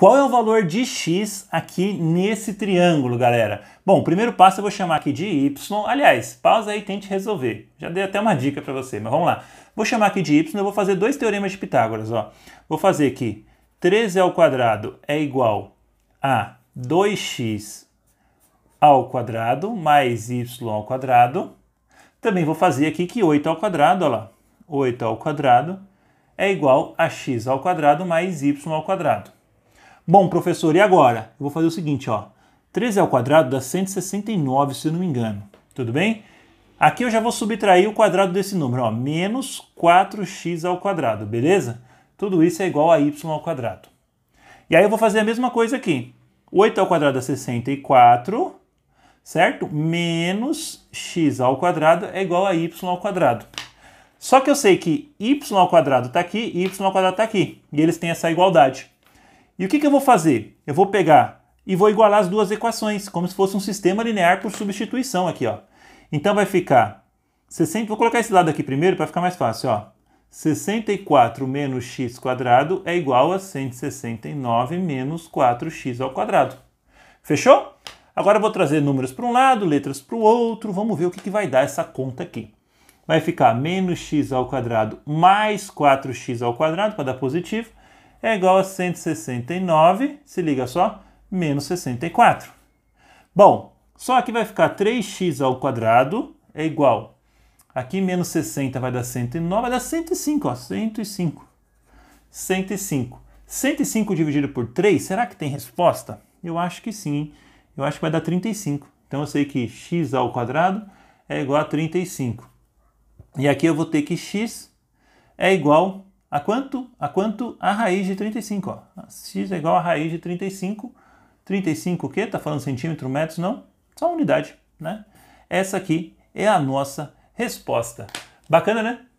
Qual é o valor de x aqui nesse triângulo, galera? Bom, o primeiro passo eu vou chamar aqui de y. Aliás, pausa aí e tente resolver. Já dei até uma dica para você, mas vamos lá. Vou chamar aqui de y, eu vou fazer dois teoremas de Pitágoras. Ó. Vou fazer que 13 ao quadrado é igual a 2x ao quadrado mais y ao quadrado. Também vou fazer aqui que 8 ao quadrado, olha lá, 8 ao quadrado é igual a x ao quadrado mais y ao quadrado. Bom, professor, e agora? Eu vou fazer o seguinte, ó. 13 ao quadrado dá 169, se eu não me engano. Tudo bem? Aqui eu já vou subtrair o quadrado desse número, ó, menos 4x ao quadrado, beleza? Tudo isso é igual a y ao quadrado. E aí eu vou fazer a mesma coisa aqui. 8 ao quadrado dá 64, certo? Menos x ao quadrado é igual a y ao quadrado. Só que eu sei que y ao quadrado está aqui e y ao quadrado está aqui. E eles têm essa igualdade. E o que, que eu vou fazer? Eu vou pegar e vou igualar as duas equações, como se fosse um sistema linear por substituição aqui, ó. Então vai ficar 60, vou colocar esse lado aqui primeiro para ficar mais fácil, ó. 64 menos x quadrado é igual a 169 menos 4x ao quadrado. Fechou? Agora eu vou trazer números para um lado, letras para o outro, vamos ver o que, que vai dar essa conta aqui. Vai ficar menos x ao quadrado mais 4x ao quadrado para dar positivo, é igual a 169, se liga só, menos 64. Bom, só que vai ficar 3x ao quadrado é igual. Aqui menos 60 vai dar 109, vai dar 105, ó, 105. 105. 105 dividido por 3, será que tem resposta? Eu acho que sim, hein? Eu acho que vai dar 35. Então eu sei que x ao quadrado é igual a 35. E aqui eu vou ter que x é igual a quanto? A quanto? A raiz de 35, ó. X é igual a raiz de 35. 35 o quê? Tá falando centímetro, metros, não? Só unidade, né? Essa aqui é a nossa resposta. Bacana, né?